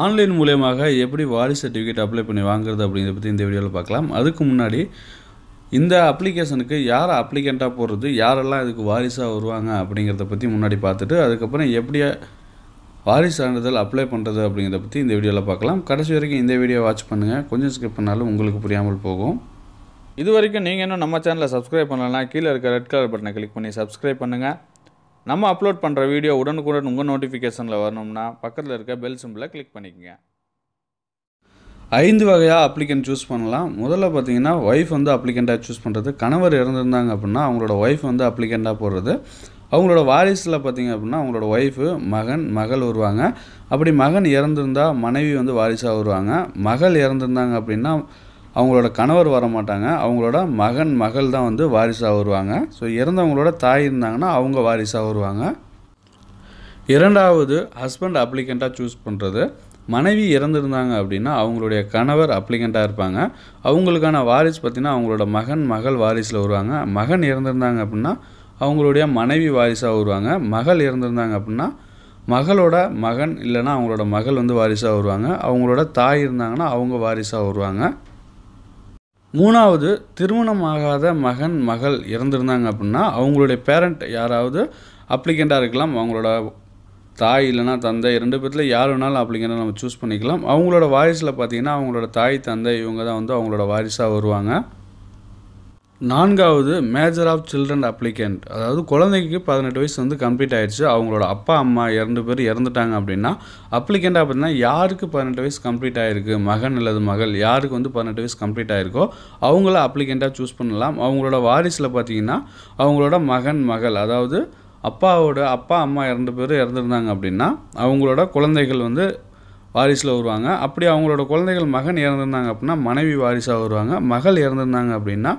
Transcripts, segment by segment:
online மூலயமாக எப்படி வாரிசு சர்டிஃபிகேட் அப்ளை பண்ணி வாங்குறது அப்படிங்கிறத பற்றி இந்த வீடியோவில் பார்க்கலாம் அதுக்கு முன்னாடி இந்த அப்ளிகேஷனுக்கு யார் அப்ளிகண்ட்டாக போடுறது யாரெல்லாம் இதுக்கு வாரிசாக வருவாங்க அப்படிங்கிறத பற்றி முன்னாடி பார்த்துட்டு அதுக்கப்புறம் எப்படி வாரிசு சான்றிதழ் அப்ளை பண்ணுறது அப்படிங்கிறத பற்றி இந்த வீடியோவில் பார்க்கலாம் கடைசி வரைக்கும் இந்த வீடியோ வாட்ச் பண்ணுங்கள் கொஞ்சம் ஸ்கிப் பண்ணாலும் உங்களுக்கு புரியாமல் போகும் இது வரைக்கும் நீங்கள் இன்னும் நம்ம சேனலை சப்ஸ்கிரைப் பண்ணலன்னா கீழே இருக்க ரெட் கலர் பட்டனை கிளிக் பண்ணி சப்ஸ்கிரைப் பண்ணுங்கள் நம்ம அப்லோட் பண்ணுற வீடியோ உடனுக்குடன் உங்கள் நோட்டிஃபிகேஷனில் வரணும்னா பக்கத்தில் இருக்க பெல் சிம்பிளை கிளிக் பண்ணிக்கோங்க ஐந்து வகையாக அப்ளிகண்ட் சூஸ் பண்ணலாம் முதல்ல பார்த்தீங்கன்னா ஒய்ஃப் வந்து அப்ளிகண்ட்டாக சூஸ் பண்ணுறது கணவர் இறந்துருந்தாங்க அப்படின்னா அவங்களோட ஒய்ஃப் வந்து அப்ளிகண்ட்டாக போடுறது அவங்களோட வாரிசில் பார்த்திங்க அப்படின்னா அவங்களோட ஒய்ஃபு மகன் மகள் வருவாங்க அப்படி மகன் இறந்துருந்தால் மனைவி வந்து வாரிசாக வருவாங்க மகள் இறந்துருந்தாங்க அப்படின்னா அவங்களோட கணவர் வர மாட்டாங்க அவங்களோட மகன் மகள் தான் வந்து வாரிசாக வருவாங்க ஸோ இறந்தவங்களோட தாய் இருந்தாங்கன்னா அவங்க வாரிசாக வருவாங்க இரண்டாவது ஹஸ்பண்ட் அப்ளிகண்ட்டாக சூஸ் பண்ணுறது மனைவி இறந்துருந்தாங்க அப்படின்னா அவங்களுடைய கணவர் அப்ளிகண்ட்டாக இருப்பாங்க அவங்களுக்கான வாரிஸ் பார்த்திங்கன்னா அவங்களோட மகன் மகள் வாரிசில் வருவாங்க மகன் இறந்துருந்தாங்க அப்படின்னா அவங்களுடைய மனைவி வாரிசாக வருவாங்க மகள் இறந்துருந்தாங்க அப்படின்னா மகளோட மகன் இல்லைனா அவங்களோட மகள் வந்து வாரிசாக வருவாங்க அவங்களோட தாய் இருந்தாங்கன்னா அவங்க வாரிசாக வருவாங்க மூணாவது திருமணமாகாத மகன் மகள் இறந்துருந்தாங்க அப்படின்னா அவங்களுடைய பேரண்ட் யாராவது அப்ளிகண்ட்டாக இருக்கலாம் அவங்களோட தாய் இல்லைனா தந்தை ரெண்டு பேர்த்தில் யார் வேணாலும் அப்ளிகண்ட்டாக நம்ம சூஸ் பண்ணிக்கலாம் அவங்களோட வாரிசில் பார்த்திங்கன்னா அவங்களோட தாய் தந்தை இவங்க தான் வந்து அவங்களோட வாரிசாக வருவாங்க நான்காவது மேஜர் ஆஃப் சில்ட்ரன் அப்ளிகண்ட் அதாவது குழந்தைக்கு பதினெட்டு வயசு வந்து கம்ப்ளீட் ஆயிடுச்சு அவங்களோட அப்பா அம்மா இரண்டு பேர் இறந்துட்டாங்க அப்படின்னா அப்ளிகண்ட் பார்த்தீங்கன்னா யாருக்கு பதினெட்டு வயசு கம்ப்ளீட் ஆகிருக்கு மகன் அல்லது மகள் யாருக்கு வந்து பதினெட்டு வயசு கம்ப்ளீட் ஆகிருக்கோ அவங்கள அப்ளிகண்ட்டாக சூஸ் பண்ணலாம் அவங்களோட வாரிசில் பார்த்தீங்கன்னா அவங்களோட மகன் மகள் அதாவது அப்பாவோட அப்பா அம்மா இரண்டு பேர் இறந்துருந்தாங்க அப்படின்னா அவங்களோட குழந்தைகள் வந்து வாரிசில் வருவாங்க அப்படி அவங்களோட குழந்தைகள் மகன் இறந்துருந்தாங்க அப்படின்னா மனைவி வாரிசாக வருவாங்க மகள் இறந்துருந்தாங்க அப்படின்னா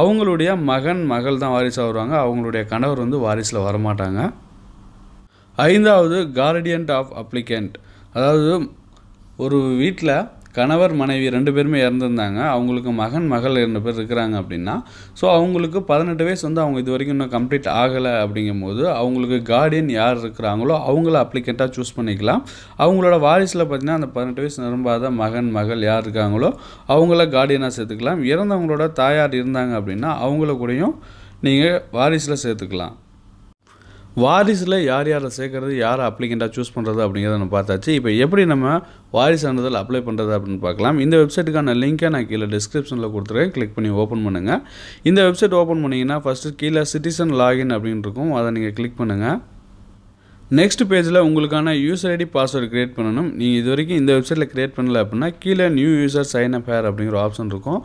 அவங்களுடைய மகன் மகள் தான் வாரிசாக வருவாங்க அவங்களுடைய கணவர் வந்து வாரிசில் வரமாட்டாங்க ஐந்தாவது கார்டியன்ட் ஆஃப் அப்ளிகண்ட் அதாவது ஒரு வீட்டில் கணவர் மனைவி ரெண்டு பேருமே இறந்துருந்தாங்க அவங்களுக்கு மகன் மகள் ரெண்டு பேர் இருக்கிறாங்க அப்படின்னா ஸோ அவங்களுக்கு பதினெட்டு வயசு வந்து அவங்க இது வரைக்கும் இன்னும் கம்ப்ளீட் ஆகலை அப்படிங்கும் போது அவங்களுக்கு கார்டியன் யார் இருக்கிறாங்களோ அவங்கள அப்ளிகண்ட்டாக சூஸ் பண்ணிக்கலாம் அவங்களோட வாரிசில் பார்த்திங்கன்னா அந்த பதினெட்டு வயசு நிரம்பாத மகன் மகள் யார் இருக்காங்களோ அவங்கள கார்டியனாக சேர்த்துக்கலாம் இறந்தவங்களோட தாயார் இருந்தாங்க அப்படின்னா அவங்கள கூடயும் நீங்கள் வாரிசில் சேர்த்துக்கலாம் வாரிசில் யார் யாரை சேர்க்குறது யாரை அப்ளிகண்ட்டாக சூஸ் பண்ணுறது அப்படிங்கிறத நம்ம பார்த்தாச்சு இப்போ எப்படி நம்ம வாரிசானதில் சான்றிதழ் அப்ளை பண்ணுறது அப்படின்னு பார்க்கலாம் இந்த வெப்சைட்டுக்கான லிங்க்கை நான் கீழே டிஸ்கிரிப்ஷனில் கொடுத்துருக்கேன் கிளிக் பண்ணி ஓப்பன் பண்ணுங்கள் இந்த வெப்சைட் ஓப்பன் பண்ணிங்கன்னா ஃபஸ்ட்டு கீழே சிட்டிசன் லாகின் அப்படின்னு இருக்கும் அதை நீங்கள் கிளிக் பண்ணுங்கள் நெக்ஸ்ட் பேஜில் உங்களுக்கான யூசர் ஐடி பாஸ்வேர்டு க்ரியேட் பண்ணணும் நீங்கள் இது வரைக்கும் இந்த வெப்சைட்டில் க்ரியேட் பண்ணல அப்படின்னா கீழே new user sign up here அப்படிங்கிற ஆப்ஷன் இருக்கும்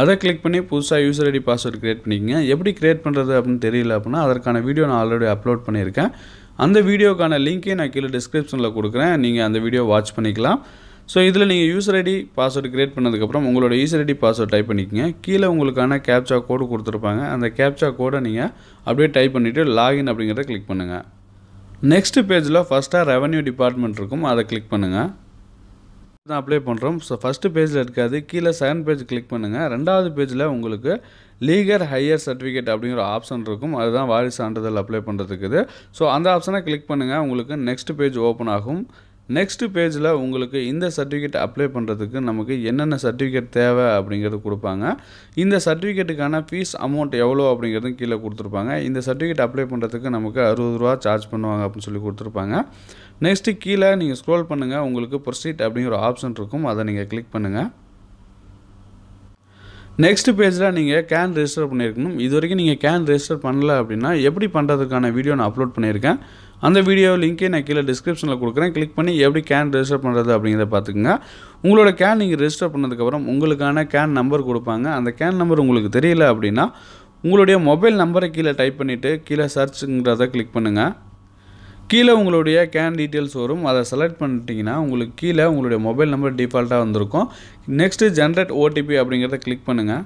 அதை கிளிக் பண்ணி புதுசாக யூசர் ஐடி பாஸ்வேர்டு க்ரியேட் பண்ணிக்கங்க எப்படி க்ரியேட் பண்ணுறது அப்படின்னு தெரியல அப்படின்னா அதற்கான வீடியோ நான் ஆல்ரெடி அப்லோட் பண்ணியிருக்கேன் அந்த வீடியோக்கான லிங்க்கே நான் கீழே டிஸ்கிரிப்ஷனில் கொடுக்குறேன் நீங்கள் அந்த வீடியோ வாட்ச் பண்ணிக்கலாம் ஸோ இதில் நீங்கள் யூசர் ஐடி பாஸ்வேர்டு க்ரியேட் பண்ணதுக்கப்புறம் உங்களோட யூசர் ஐடி பாஸ்வேர்டு டைப் பண்ணிக்கோங்க கீழே உங்களுக்கான கேப்சா கோடு கொடுத்துருப்பாங்க அந்த கேப்சா கோடை நீங்கள் அப்படியே டைப் பண்ணிவிட்டு லாகின் அப்படிங்கிறத கிளிக் பண்ணுங்கள் நெக்ஸ்ட் பேஜில் ஃபஸ்ட்டாக ரெவன்யூ டிபார்ட்மெண்ட் இருக்கும் அதை கிளிக் பண்ணுங்கள் தான் அப்ளை பண்ணுறோம் ஸோ ஃபஸ்ட்டு பேஜில் இருக்காது கீழே செகண்ட் பேஜ் கிளிக் பண்ணுங்கள் ரெண்டாவது பேஜில் உங்களுக்கு லீகர் ஹையர் சர்டிஃபிகேட் அப்படிங்கிற ஆப்ஷன் இருக்கும் அதுதான் வாரிசு சான்றிதழ் அப்ளை பண்ணுறதுக்கு ஸோ அந்த ஆப்ஷனை கிளிக் பண்ணுங்கள் உங்களுக்கு நெக்ஸ்ட் பேஜ் ஓப்பன் ஆகும் நெக்ஸ்ட்டு பேஜில் உங்களுக்கு இந்த சர்டிஃபிகேட் அப்ளை பண்ணுறதுக்கு நமக்கு என்னென்ன சர்டிஃபிகேட் தேவை அப்படிங்கிறது கொடுப்பாங்க இந்த சர்டிஃபிகேட்டுக்கான ஃபீஸ் அமௌண்ட் எவ்வளோ அப்படிங்கிறதும் கீழே கொடுத்துருப்பாங்க இந்த சர்டிஃபிகேட் அப்ளை பண்ணுறதுக்கு நமக்கு அறுபது ரூபா சார்ஜ் பண்ணுவாங்க அப்படின்னு சொல்லி கொடுத்துருப்பாங்க நெக்ஸ்ட்டு கீழே நீங்கள் ஸ்க்ரோல் பண்ணுங்கள் உங்களுக்கு ப்ரொசீட் அப்படிங்கிற ஆப்ஷன் இருக்கும் அதை நீங்கள் கிளிக் பண்ணுங்கள் நெக்ஸ்ட் பேஜில் நீங்கள் கேன் ரெஜிஸ்டர் பண்ணியிருக்கணும் இது வரைக்கும் நீங்கள் கேன் ரெஜிஸ்டர் பண்ணல அப்படின்னா எப்படி பண்ணுறதுக்கான வீடியோ நான் அப்லோட் பண்ணியிருக்கேன் அந்த வீடியோ லிங்க்கே நான் கீழே டிஸ்கிரிப்ஷனில் கொடுக்குறேன் கிளிக் பண்ணி எப்படி கேன் ரெஜிஸ்டர் பண்ணுறது அப்படிங்கிறத பார்த்துக்குங்க உங்களோட கேன் நீங்கள் ரெஜிஸ்டர் பண்ணதுக்கப்புறம் உங்களுக்கான கேன் நம்பர் கொடுப்பாங்க அந்த கேன் நம்பர் உங்களுக்கு தெரியல அப்படின்னா உங்களுடைய மொபைல் நம்பரை கீழே டைப் பண்ணிவிட்டு கீழே சர்ச்சுங்கிறத கிளிக் பண்ணுங்கள் கீழே உங்களுடைய கேன் டீட்டெயில்ஸ் வரும் அதை செலக்ட் பண்ணிட்டீங்கன்னா உங்களுக்கு கீழே உங்களுடைய மொபைல் நம்பர் டிஃபால்ட்டாக வந்திருக்கும் நெக்ஸ்ட்டு ஜென்ரேட் ஓடிபி அப்படிங்கிறத கிளிக் பண்ணுங்கள்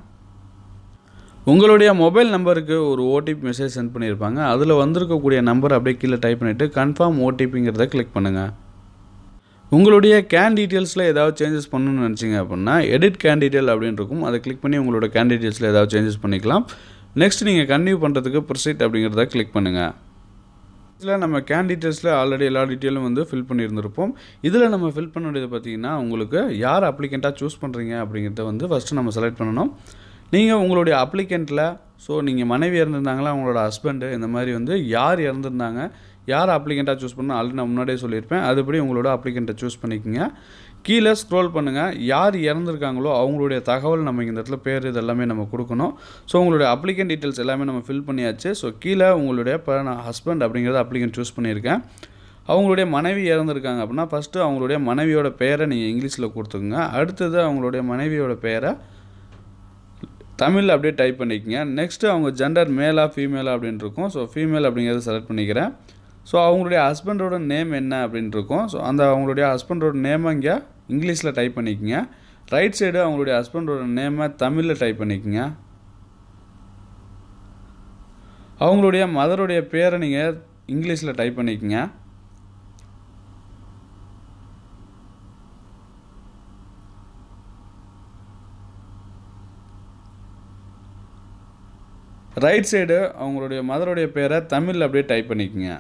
உங்களுடைய மொபைல் நம்பருக்கு ஒரு ஓடிபி மெசேஜ் சென்ட் பண்ணியிருப்பாங்க அதில் வந்திருக்கக்கூடிய நம்பர் அப்படியே கீழே டைப் பண்ணிவிட்டு கன்ஃபார்ம் ஓடிபிங்கிறத கிளிக் பண்ணுங்கள் உங்களுடைய கேன் டீட்டெயில்ஸில் ஏதாவது சேஞ்சஸ் பண்ணணும்னு நினச்சிங்க அப்படின்னா எடிட் கேன் டீட்டெயில் அப்படின்னு இருக்கும் அதை கிளிக் பண்ணி உங்களோட கேன் டீட்டெயில்ஸில் ஏதாவது சேஞ்சஸ் பண்ணிக்கலாம் நெக்ஸ்ட் நீங்கள் கன்டினியூ பண்ணுறதுக்கு ப்ரொசீட் அப்படிங்கிறத கிளிக் பண்ணுங்கள் இதில் நம்ம கேன் டீட்டெயில்ஸில் ஆல்ரெடி எல்லா டீட்டெயிலும் வந்து ஃபில் பண்ணியிருந்திருப்போம் இதில் நம்ம ஃபில் பண்ண வேண்டியது பார்த்திங்கன்னா உங்களுக்கு யார் அப்ளிகண்ட்டாக சூஸ் பண்ணுறீங்க அப்படிங்கிறத வந்து ஃபஸ்ட்டு நம்ம செலக்ட் பண்ணணும் நீங்கள் உங்களுடைய அப்ளிகண்ட்டில் ஸோ நீங்கள் மனைவி இறந்துருந்தாங்களா அவங்களோட ஹஸ்பண்டு இந்த மாதிரி வந்து யார் இறந்துருந்தாங்க யார் அப்ளிகண்ட்டாக சூஸ் பண்ணால் ஆல்ரெடி நான் முன்னாடியே சொல்லியிருப்பேன் அதுபடி உங்களோட அப்ளிகண்ட்டை சூஸ் பண்ணிக்கோங்க கீழே ஸ்க்ரோல் பண்ணுங்கள் யார் இறந்துருக்காங்களோ அவங்களுடைய தகவல் நம்ம இந்த இடத்துல பேர் இதெல்லாமே நம்ம கொடுக்கணும் ஸோ உங்களுடைய அப்ளிகன் டீட்டெயில்ஸ் எல்லாமே நம்ம ஃபில் பண்ணியாச்சு ஸோ கீழே உங்களுடைய இப்போ நான் ஹஸ்பண்ட் அப்படிங்கிறத அப்ளிகன் சூஸ் பண்ணியிருக்கேன் அவங்களுடைய மனைவி இறந்துருக்காங்க அப்படின்னா ஃபஸ்ட்டு அவங்களுடைய மனைவியோட பெயரை நீங்கள் இங்கிலீஷில் கொடுத்துக்கோங்க அடுத்தது அவங்களுடைய மனைவியோட பெயரை தமிழ் அப்படியே டைப் பண்ணிக்கோங்க நெக்ஸ்ட்டு அவங்க ஜெண்டர் மேலா ஃபீமேலா அப்படின்னு இருக்கும் ஸோ ஃபீமேல் அப்படிங்கிறத செலக்ட் பண்ணிக்கிறேன் ஸோ அவங்களுடைய ஹஸ்பண்டோட நேம் என்ன அப்படின்னு இருக்கும் ஸோ அந்த அவங்களுடைய ஹஸ்பண்டோட நேம் இங்கே இங்கிலீஷில் டைப் பண்ணிக்கோங்க ரைட் சைடு அவங்களுடைய ஹஸ்பண்டோட நேமை தமிழில் டைப் பண்ணிக்கோங்க அவங்களுடைய மதருடைய பேரை நீங்கள் இங்கிலீஷில் டைப் பண்ணிக்கோங்க ரைட் சைடு அவங்களுடைய மதருடைய பேரை தமிழில் அப்படியே டைப் பண்ணிக்கோங்க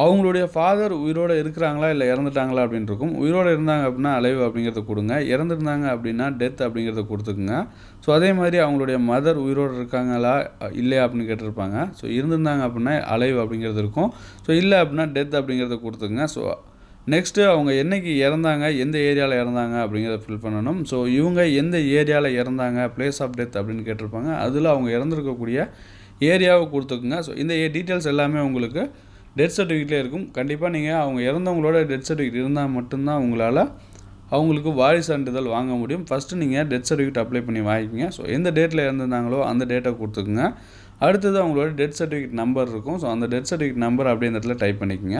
அவங்களுடைய ஃபாதர் உயிரோடு இருக்கிறாங்களா இல்லை இறந்துட்டாங்களா அப்படின்னு இருக்கும் உயிரோடு இருந்தாங்க அப்படின்னா அலைவு அப்படிங்கிறத கொடுங்க இறந்துருந்தாங்க அப்படின்னா டெத் அப்படிங்கிறத கொடுத்துக்குங்க ஸோ அதே மாதிரி அவங்களுடைய மதர் உயிரோடு இருக்காங்களா இல்லையா அப்படின்னு கேட்டிருப்பாங்க ஸோ இருந்திருந்தாங்க அப்படின்னா அலைவு அப்படிங்கிறது இருக்கும் ஸோ இல்லை அப்படின்னா டெத் அப்படிங்கிறத கொடுத்துக்குங்க ஸோ நெக்ஸ்ட்டு அவங்க என்றைக்கு இறந்தாங்க எந்த ஏரியாவில் இறந்தாங்க அப்படிங்கிறத ஃபில் பண்ணணும் ஸோ இவங்க எந்த ஏரியாவில் இறந்தாங்க பிளேஸ் ஆஃப் டெத் அப்படின்னு கேட்டிருப்பாங்க அதில் அவங்க இறந்துருக்கக்கூடிய ஏரியாவை கொடுத்துக்குங்க ஸோ இந்த டீட்டெயில்ஸ் எல்லாமே உங்களுக்கு டெத் சர்டிஃபிகேட்லேயே இருக்கும் கண்டிப்பாக நீங்கள் அவங்க இறந்தவங்களோட டெத் சர்டிஃபிகேட் இருந்தால் மட்டும்தான் உங்களால் அவங்களுக்கு வாரிசு சான்றிதழ் வாங்க முடியும் ஃபஸ்ட்டு நீங்கள் டெத் சர்டிஃபிகேட் அப்ளை பண்ணி வாங்கிக்கிங்க ஸோ எந்த டேட்டில் இறந்துருந்தாங்களோ அந்த டேட்டை கொடுத்துக்குங்க அடுத்தது அவங்களோட டெத் சர்டிஃபிகேட் நம்பர் இருக்கும் ஸோ அந்த டெத் சர்டிஃபிகேட் நம்பர் அப்படின்றதுல இடத்துல டைப் பண்ணிக்கோங்க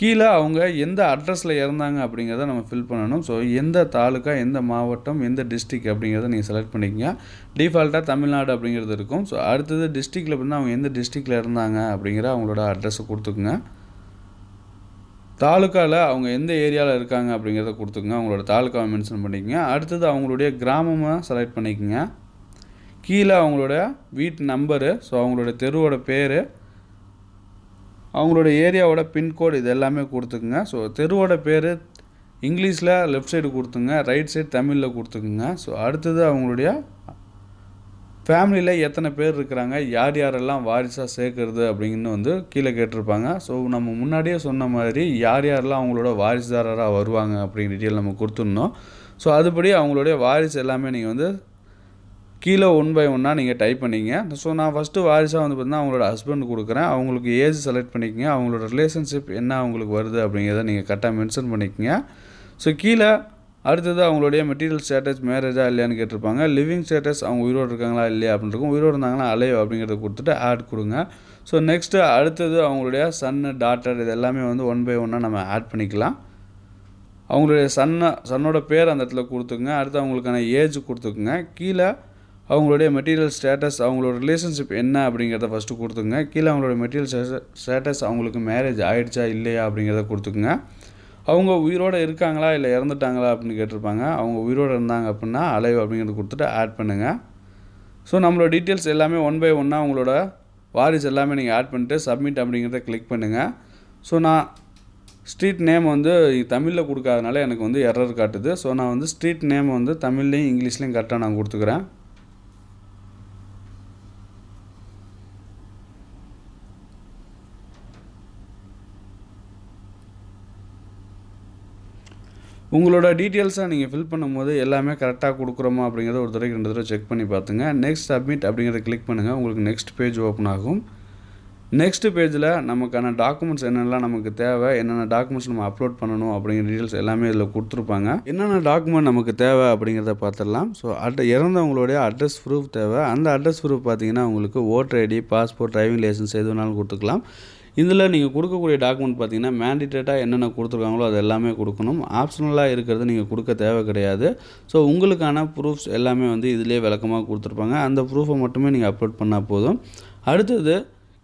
கீழே அவங்க எந்த அட்ரஸில் இறந்தாங்க அப்படிங்கிறத நம்ம ஃபில் பண்ணணும் ஸோ எந்த தாலுக்கா எந்த மாவட்டம் எந்த டிஸ்ட்ரிக் அப்படிங்கிறத நீங்கள் செலக்ட் பண்ணிக்கிங்க டிஃபால்ட்டாக தமிழ்நாடு அப்படிங்கிறது இருக்கும் ஸோ அடுத்தது டிஸ்ட்ரிக்டில் அப்படின்னா அவங்க எந்த டிஸ்ட்ரிக்டில் இருந்தாங்க அப்படிங்கிற அவங்களோட அட்ரஸை கொடுத்துக்குங்க தாலுக்காவில் அவங்க எந்த ஏரியாவில் இருக்காங்க அப்படிங்கிறத கொடுத்துக்குங்க அவங்களோட தாலுக்காவை மென்ஷன் பண்ணிக்கோங்க அடுத்தது அவங்களுடைய கிராமமாக செலக்ட் பண்ணிக்கோங்க கீழே அவங்களோட வீட்டு நம்பரு ஸோ அவங்களோட தெருவோட பேர் அவங்களோட ஏரியாவோட பின்கோடு இது எல்லாமே கொடுத்துக்குங்க ஸோ தெருவோட பேர் இங்கிலீஷில் லெஃப்ட் சைடு கொடுத்துங்க ரைட் சைடு தமிழில் கொடுத்துக்குங்க ஸோ அடுத்தது அவங்களுடைய ஃபேமிலியில் எத்தனை பேர் இருக்கிறாங்க யார் யாரெல்லாம் வாரிசாக சேர்க்குறது அப்படின்னு வந்து கீழே கேட்டிருப்பாங்க ஸோ நம்ம முன்னாடியே சொன்ன மாதிரி யார் யாரெல்லாம் அவங்களோட வாரிசுதாரராக வருவாங்க அப்படிங்கிற டீட்டெயில் நம்ம கொடுத்துருந்தோம் ஸோ அதுபடி அவங்களுடைய வாரிசு எல்லாமே நீங்கள் வந்து கீழே ஒன் பை ஒன்னாக நீங்கள் டைப் பண்ணிங்க ஸோ நான் ஃபஸ்ட்டு வாரிசாக வந்து பார்த்தீங்கன்னா அவங்களோட ஹஸ்பண்ட் கொடுக்குறேன் அவங்களுக்கு ஏஜ் செலக்ட் பண்ணிக்கங்க அவங்களோட ரிலேஷன்ஷிப் என்ன அவங்களுக்கு வருது அப்படிங்கிறத நீங்கள் கரெக்டாக மென்ஷன் பண்ணிக்கங்க ஸோ கீழே அடுத்தது அவங்களுடைய மெட்டீரியல் ஸ்டேட்டஸ் மேரேஜாக இல்லையான்னு கேட்டிருப்பாங்க லிவிங் ஸ்டேட்டஸ் அவங்க உயிரோடு இருக்காங்களா இல்லையா அப்படின்னு இருக்கும் உயிரோடு இருந்தாங்கன்னா அலையோ அப்படிங்கிறத கொடுத்துட்டு ஆட் கொடுங்க ஸோ நெக்ஸ்ட்டு அடுத்தது அவங்களுடைய சன்னு டாட்டர் இது எல்லாமே வந்து ஒன் பை ஒன்னாக நம்ம ஆட் பண்ணிக்கலாம் அவங்களுடைய சன்னை சன்னோட பேர் அந்த இடத்துல கொடுத்துக்குங்க அடுத்து அவங்களுக்கான ஏஜ் கொடுத்துக்குங்க கீழே அவங்களுடைய மெட்டீரியல் ஸ்டேட்டஸ் அவங்களோட ரிலேஷன்ஷிப் என்ன அப்படிங்கிறத ஃபஸ்ட்டு கொடுத்துங்க கீழே அவங்களோட மெட்டீரியல் ஸ்டேட்டஸ் அவங்களுக்கு மேரேஜ் ஆகிடுச்சா இல்லையா அப்படிங்கிறத கொடுத்துக்குங்க அவங்க உயிரோடு இருக்காங்களா இல்லை இறந்துட்டாங்களா அப்படின்னு கேட்டிருப்பாங்க அவங்க உயிரோடு இருந்தாங்க அப்படின்னா அலைவ் அப்படிங்கிறது கொடுத்துட்டு ஆட் பண்ணுங்கள் ஸோ நம்மளோட டீட்டெயில்ஸ் எல்லாமே ஒன் பை ஒன்னாக அவங்களோட வாரிஸ் எல்லாமே நீங்கள் ஆட் பண்ணிட்டு சப்மிட் அப்படிங்கிறத கிளிக் பண்ணுங்கள் ஸோ நான் ஸ்ட்ரீட் நேம் வந்து தமிழில் கொடுக்காதனால எனக்கு வந்து எரர் காட்டுது ஸோ நான் வந்து ஸ்ட்ரீட் நேம் வந்து தமிழ்லேயும் இங்கிலீஷ்லேயும் கரெக்டாக நான் கொடுத்துக்குறேன் உங்களோட டீட்டெயில்ஸாக நீங்கள் ஃபில் பண்ணும்போது எல்லாமே கரெக்டாக கொடுக்குறோமா அப்படிங்கிறத ஒரு தடவைக்கு ரெண்டு தடவை செக் பண்ணி பார்த்துங்க நெக்ஸ்ட் சப்மிட் அப்படிங்கிறத கிளிக் பண்ணுங்கள் உங்களுக்கு நெக்ஸ்ட் பேஜ் ஓப்பன் ஆகும் நெக்ஸ்ட் பேஜில் நமக்கான டாக்குமெண்ட்ஸ் என்னெல்லாம் நமக்கு தேவை என்னென்ன டாக்குமெண்ட்ஸ் நம்ம அப்லோட் பண்ணணும் அப்படிங்கிற டீட்டெயில்ஸ் எல்லாமே இதில் கொடுத்துருப்பாங்க என்னென்ன டாக்குமெண்ட் நமக்கு தேவை அப்படிங்கிறத பார்த்துடலாம் ஸோ அட் இறந்தவங்களுடைய அட்ரஸ் ப்ரூஃப் தேவை அந்த அட்ரஸ் ப்ரூஃப் பார்த்தீங்கன்னா உங்களுக்கு voter ID passport driving licence எது வேணாலும் கொடுத்துக்கலாம் இதில் நீங்கள் கொடுக்கக்கூடிய டாக்குமெண்ட் பார்த்தீங்கன்னா மேண்டிடேட்டாக என்னென்ன கொடுத்துருக்காங்களோ அது எல்லாமே கொடுக்கணும் ஆப்ஷனலாக இருக்கிறது நீங்கள் கொடுக்க தேவை கிடையாது ஸோ உங்களுக்கான ப்ரூஃப்ஸ் எல்லாமே வந்து இதிலே விளக்கமாக கொடுத்துருப்பாங்க அந்த ப்ரூஃபை மட்டுமே நீங்கள் அப்லோட் பண்ணால் போதும் அடுத்தது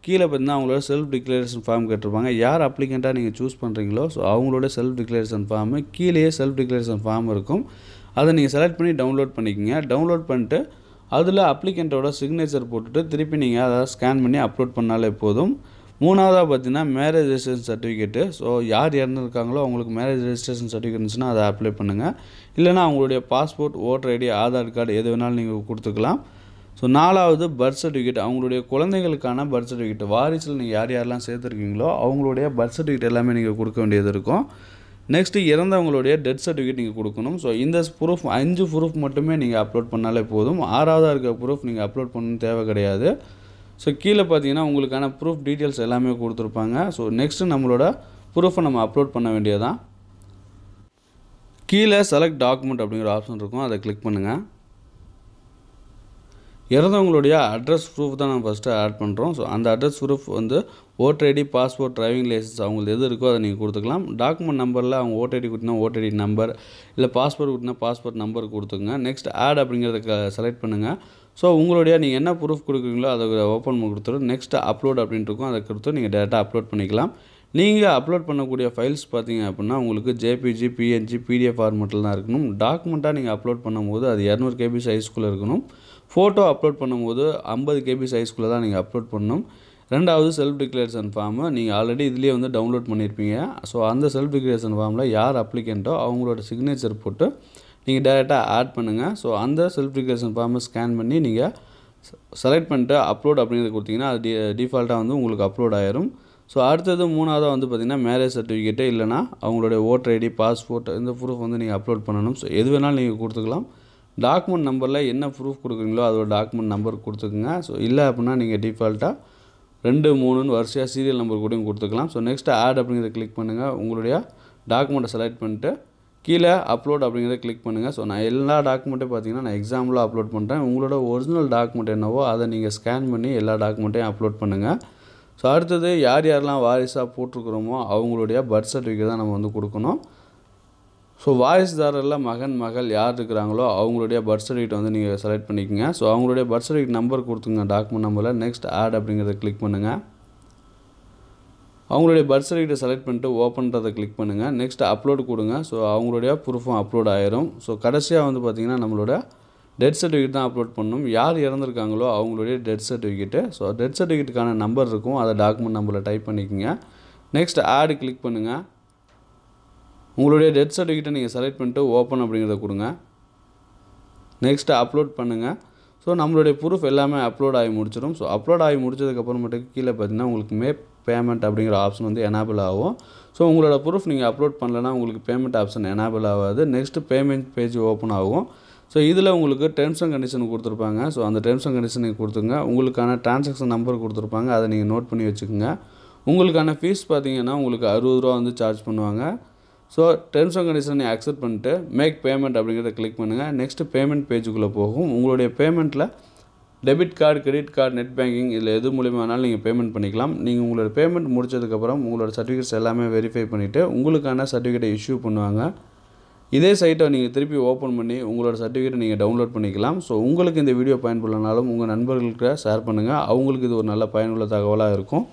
கீழே பார்த்தீங்கன்னா அவங்களோட செல்ஃப் டிக்ளரேஷன் ஃபார்ம் கேட்டிருப்பாங்க யார் அப்ளிகண்ட்டாக நீங்கள் சூஸ் பண்ணுறீங்களோ ஸோ அவங்களோட செல்ஃப் டிக்ளரேஷன் ஃபார்மு கீழேயே செல்ஃப் டிக்ளரேஷன் ஃபார்ம் இருக்கும் அதை நீங்கள் செலக்ட் பண்ணி டவுன்லோட் பண்ணிக்கோங்க டவுன்லோட் பண்ணிட்டு அதில் அப்ளிகண்ட்டோட சிக்னேச்சர் போட்டுட்டு திருப்பி நீங்கள் அதை ஸ்கேன் பண்ணி அப்லோட் பண்ணாலே போதும் மூணாவதாக பார்த்தீங்கன்னா மேரேஜ் ரெஜிஸ்ட்ரேஷன் சர்டிஃபிகேட்டு ஸோ யார் இறந்துருக்காங்களோ அவங்களுக்கு மேரேஜ் ரெஜிஸ்ட்ரேஷன் சர்டிஃபிகேட் இருந்துச்சுன்னா அதை அப்ளை பண்ணுங்கள் இல்லைனா அவங்களுடைய passport voter ID Aadhaar card எது வேணாலும் நீங்கள் கொடுத்துக்கலாம் ஸோ நாலாவது பர்த் சர்டிஃபிகேட் அவங்களுடைய குழந்தைகளுக்கான பர்த் சர்டிஃபிகேட் வாரிசில் நீங்கள் யார் யாரெல்லாம் சேர்த்துருக்கீங்களோ அவங்களுடைய பர்த் சர்டிஃபிகேட் எல்லாமே நீங்கள் கொடுக்க வேண்டியது இருக்கும் நெக்ஸ்ட்டு இறந்தவங்களுடைய டெத் சர்டிஃபிகேட் நீங்கள் கொடுக்கணும் ஸோ இந்த ப்ரூஃப் அஞ்சு ப்ரூஃப் மட்டுமே நீங்கள் அப்லோட் பண்ணாலே போதும் ஆறாவதாக இருக்க ப்ரூஃப் நீங்கள் அப்லோட் பண்ணணும் தேவை கிடையாது ஸோ கீழே பார்த்தீங்கன்னா உங்களுக்கான ப்ரூஃப் டீட்டெயில்ஸ் எல்லாமே கொடுத்துருப்பாங்க ஸோ நெக்ஸ்ட்டு நம்மளோட ப்ரூஃபை நம்ம அப்லோட் பண்ண வேண்டியதான் கீழே செலக்ட் டாக்குமெண்ட் அப்படிங்கிற ஆப்ஷன் இருக்கும் அதை கிளிக் பண்ணுங்கள் இறந்தவங்களுடைய அட்ரஸ் ப்ரூஃப் தான் நம்ம ஃபஸ்ட்டு ஆட் பண்ணுறோம் ஸோ அந்த அட்ரஸ் ப்ரூஃப் வந்து voter ID passport driving licence அவங்களுக்கு எது இருக்கோ அதை நீங்கள் கொடுத்துக்கலாம் டாக்குமெண்ட் நம்பரில் அவங்க ஓட்டர் ஐடி கொடுத்தினா ஓட்டர் ஐடி நம்பர் இல்லை பாஸ்போர்ட் கொடுத்தினா பாஸ்போர்ட் நம்பர் கொடுத்துங்க நெக்ஸ்ட் ஆட் அப்படிங்கிறத செலக்ட் பண்ணுங்கள் ஸோ உங்களுடைய நீங்கள் என்ன ப்ரூஃப் கொடுக்குறீங்களோ அதை ஓப்பன் பண்ணி கொடுத்துரும் நெக்ஸ்ட் அப்லோட் அப்படின்ட்டு இருக்கும் அதை கொடுத்து நீங்கள் டேரெக்டாக அப்லோட் பண்ணிக்கலாம் நீங்கள் அப்லோட் பண்ணக்கூடிய ஃபைல்ஸ் பார்த்தீங்க அப்படின்னா உங்களுக்கு ஜேபிஜி பிஎன்ஜி பிடிஎஃப் ஃபார்மெட்டில் தான் இருக்கணும் டாக்குமெண்ட்டாக நீங்கள் அப்லோட் பண்ணும்போது அது இரநூறு கேபி சைஸ்குள்ளே இருக்கணும் ஃபோட்டோ அப்லோட் பண்ணும்போது ஐம்பது கேபி சைஸ்க்குள்ளே தான் நீங்கள் அப்லோட் பண்ணணும் ரெண்டாவது செல்ஃப் டிக்ளரேஷன் ஃபார்மை நீங்கள் ஆல்ரெடி இதுலேயே வந்து டவுன்லோட் பண்ணியிருப்பீங்க ஸோ அந்த செல்ஃப் டிக்ளரேஷன் ஃபார்மில் யார் அப்ளிகேண்ட்டோ அவங்களோட சிக்னேச்சர் போட்டு நீங்கள் டேரெக்டாக ஆட் பண்ணுங்கள் ஸோ அந்த செல்ஃப் டிக்ளரேஷன் ஃபார்மை ஸ்கேன் பண்ணி நீங்கள் செலக்ட் பண்ணிட்டு அப்லோட் அப்படிங்கிறத கொடுத்தீங்கன்னா அது டிஃபால்ட்டாக வந்து உங்களுக்கு அப்லோட் ஆயிரும் ஸோ அடுத்தது மூணாவதாக வந்து பார்த்திங்கன்னா மேரேஜ் சர்டிஃபிகேட்டு இல்லைனா அவங்களுடைய ஓட்டர் ஐடி பாஸ்போர்ட் இந்த ப்ரூஃப் வந்து நீங்கள் அப்லோட் பண்ணணும் ஸோ எது வேணாலும் நீங்கள் கொடுத்துக்கலாம் டாக்குமெண்ட் நம்பரில் என்ன ப்ரூஃப் கொடுக்குறீங்களோ அதோட டாக்குமெண்ட் நம்பர் கொடுத்துக்குங்க ஸோ இல்லை அப்படின்னா நீங்கள் டிஃபால்ட்டாக ரெண்டு மூணுன்னு வரிசையாக சீரியல் நம்பர் கூடயும் கொடுத்துக்கலாம் ஸோ நெக்ஸ்ட்டு ஆட் அப்படிங்கிறத கிளிக் பண்ணுங்கள் உங்களுடைய டாக்குமெண்ட்டை செலக்ட் பண்ணிட்டு கீழே அப்லோட் அப்படிங்கிறத கிளிக் பண்ணுங்கள் ஸோ நான் எல்லா டாக்குமெண்ட்டையும் பார்த்தீங்கன்னா நான் எக்ஸாம்பிளாக அப்லோட் பண்ணுறேன் உங்களோட ஒரிஜினல் டாக்குமெண்ட் என்னவோ அதை நீங்கள் ஸ்கேன் பண்ணி எல்லா டாக்குமெண்ட்டையும் அப்லோட் பண்ணுங்கள் ஸோ அடுத்தது யார் யாரெல்லாம் வாரிசாக போட்டிருக்கிறோமோ அவங்களுடைய பர்த் சர்டிஃபிகேட் தான் நம்ம வந்து கொடுக்கணும் ஸோ வாரிசுதாரரில் மகன் மகள் யார் இருக்கிறாங்களோ அவங்களுடைய பர்த் சர்டிஃபிகேட் வந்து நீங்கள் செலக்ட் பண்ணிக்கோங்க ஸோ அவங்களுடைய பர்த் சர்டிஃபிகேட் நம்பர் கொடுத்துங்க டாக்குமெண்ட் நம்பரில் நெக்ஸ்ட் ஆட் அப்படிங்கிறத கிளிக் பண்ணுங்கள் அவங்களுடைய பர்த் சர்டிஃபிகேட்டை செலக்ட் பண்ணிட்டு ஓப்பன்றதை கிளிக் பண்ணுங்கள் நெக்ஸ்ட் அப்லோடு கொடுங்க ஸோ அவங்களுடைய ப்ரூஃபும் அப்லோட் ஆயிரும் ஸோ கடைசியாக வந்து பார்த்திங்கன்னா நம்மளோட டெத் சர்டிஃபிகேட் தான் அப்லோட் பண்ணணும் யார் இறந்துருக்காங்களோ அவங்களுடைய டெத் சர்டிஃபிகேட்டு ஸோ டெத் சர்டிஃபிகேட்டுக்கான நம்பர் இருக்கும் அதை டாக்குமெண்ட் நம்பரில் டைப் பண்ணிக்கோங்க நெக்ஸ்ட் ஆடு கிளிக் பண்ணுங்கள் உங்களுடைய டெத் சர்டிஃபிகேட்டை நீங்கள் செலக்ட் பண்ணிட்டு ஓப்பன் அப்படிங்கிறத கொடுங்க நெக்ஸ்ட்டு அப்லோட் பண்ணுங்கள் ஸோ நம்மளுடைய ப்ரூஃப் எல்லாமே அப்லோட் ஆகி முடிச்சிடும் ஸோ அப்லோட் ஆகி முடிச்சதுக்கப்புறமேட்டுக்கு கீழே பார்த்தீங்கன்னா உங்களுக்கு மே பேமெண்ட் அப்படிங்கிற ஆப்ஷன் வந்து எனாபிள் ஆகும் ஸோ உங்களோட ப்ரூஃப் நீங்கள் அப்லோட் பண்ணலன்னா உங்களுக்கு பேமெண்ட் ஆப்ஷன் எனாபிள் ஆகாது நெக்ஸ்ட்டு பேமெண்ட் பேஜ் ஓப்பன் ஆகும் ஸோ இதில் உங்களுக்கு டேர்ம்ஸ் அண்ட் கண்டிஷன் கொடுத்துருப்பாங்க ஸோ அந்த டேர்ம்ஸ் அண்ட் கண்டிஷன் நீங்கள் கொடுத்துருங்க உங்களுக்கான டிரான்சாக்ஷன் நம்பர் கொடுத்துருப்பாங்க அதை நீங்கள் நோட் பண்ணி வச்சுக்கோங்க உங்களுக்கான ஃபீஸ் பார்த்தீங்கன்னா உங்களுக்கு அறுபது ரூபா வந்து சார்ஜ் பண்ணுவாங்க ஸோ டேர்ம்ஸ் அண்ட் கண்டிஷனை அக்செப்ட் பண்ணிட்டு மேக் பேமெண்ட் அப்படிங்கிறத கிளிக் பண்ணுங்கள் நெக்ஸ்ட்டு பேமெண்ட் பேஜுக்குள்ளே போகும் உங்களுடைய பேமெண்ட்டில் debit card credit card net banking இதில் எது மூலிமா வேணாலும் நீங்கள் பேமெண்ட் பண்ணிக்கலாம் நீங்கள் உங்களோட பேமெண்ட் முடிச்சதுக்கப்புறம் உங்களோட சர்டிஃபிகேட்ஸ் எல்லாமே வெரிஃபை பண்ணிவிட்டு உங்களுக்கான சர்டிஃபிகேட்டை இஷ்யூ பண்ணுவாங்க இதே சைட்டை நீங்கள் திருப்பி ஓப்பன் பண்ணி உங்களோட சர்டிஃபிகேட்டை நீங்கள் டவுன்லோட் பண்ணிக்கலாம் ஸோ உங்களுக்கு இந்த வீடியோ பயன்படுத்தினாலும் உங்கள் நண்பர்களுக்கு ஷேர் பண்ணுங்கள் அவங்களுக்கு இது ஒரு நல்ல பயனுள்ள தகவலாக இருக்கும்